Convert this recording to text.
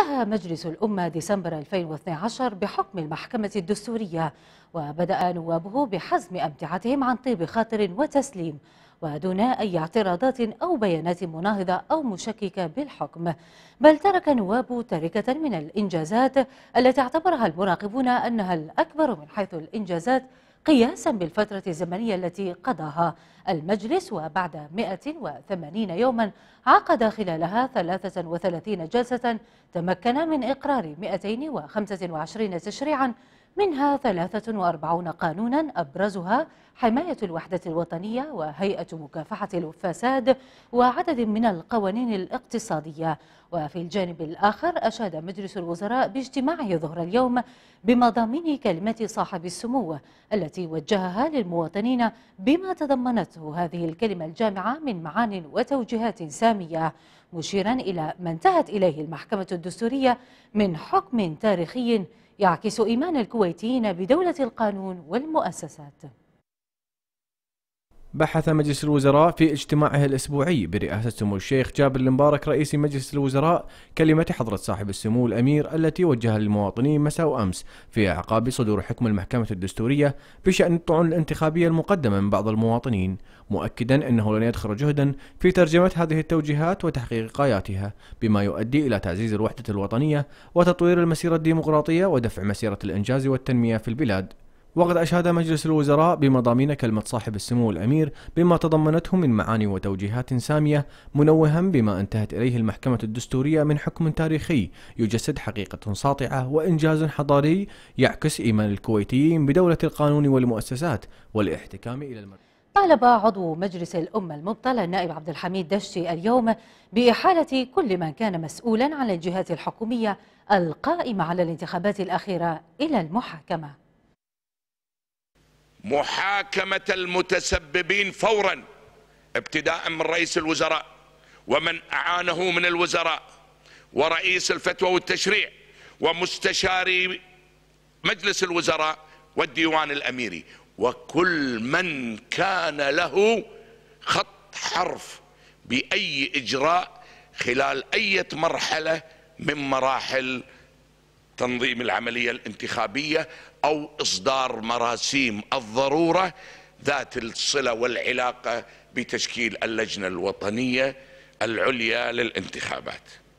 انتهى مجلس الأمة ديسمبر 2012 بحكم المحكمة الدستورية وبدأ نوابه بحزم أمتعتهم عن طيب خاطر وتسليم ودون أي اعتراضات أو بيانات مناهضة أو مشككة بالحكم بل ترك نواب تركة من الإنجازات التي اعتبرها المراقبون أنها الأكبر من حيث الإنجازات قياسا بالفترة الزمنية التي قضاها المجلس وبعد 180 يوما عقد خلالها 33 جلسة تمكن من إقرار 225 تشريعا منها 43 قانونا أبرزها حماية الوحدة الوطنية وهيئة مكافحة الفساد وعدد من القوانين الاقتصادية وفي الجانب الآخر أشاد مجلس الوزراء باجتماعه ظهر اليوم بمضامين كلمة صاحب السمو التي وجهها للمواطنين بما تضمنته هذه الكلمة الجامعة من معان وتوجيهات سامية مشيرا إلى ما انتهت إليه المحكمة الدستورية من حكم تاريخي يعكس إيمان الكويتيين بدولة القانون والمؤسسات بحث مجلس الوزراء في اجتماعه الأسبوعي برئاسة سمو الشيخ جابر المبارك رئيس مجلس الوزراء كلمة حضرة صاحب السمو الأمير التي وجهها للمواطنين مساء أمس في أعقاب صدور حكم المحكمة الدستورية بشأن الطعون الانتخابية المقدمة من بعض المواطنين مؤكدا أنه لن يدخر جهدا في ترجمة هذه التوجيهات وتحقيق غاياتها بما يؤدي إلى تعزيز الوحدة الوطنية وتطوير المسيرة الديمقراطية ودفع مسيرة الإنجاز والتنمية في البلاد وقد أشاد مجلس الوزراء بمضامين كلمة صاحب السمو الأمير بما تضمنته من معاني وتوجيهات سامية منوها بما انتهت إليه المحكمة الدستورية من حكم تاريخي يجسد حقيقة ساطعة وإنجاز حضاري يعكس إيمان الكويتيين بدولة القانون والمؤسسات والاحتكام إلى المرأة طالب عضو مجلس الأمة المبطلة النائب عبد الحميد دشتي اليوم بإحالة كل من كان مسؤولا عن الجهات الحكومية القائمة على الانتخابات الأخيرة إلى المحاكمة محاكمة المتسببين فورا ابتداء من رئيس الوزراء ومن أعانه من الوزراء ورئيس الفتوى والتشريع ومستشاري مجلس الوزراء والديوان الأميري وكل من كان له خط حرف بأي إجراء خلال أي مرحلة من مراحل تنظيم العملية الانتخابية أو إصدار مراسيم الضرورة ذات الصلة والعلاقة بتشكيل اللجنة الوطنية العليا للانتخابات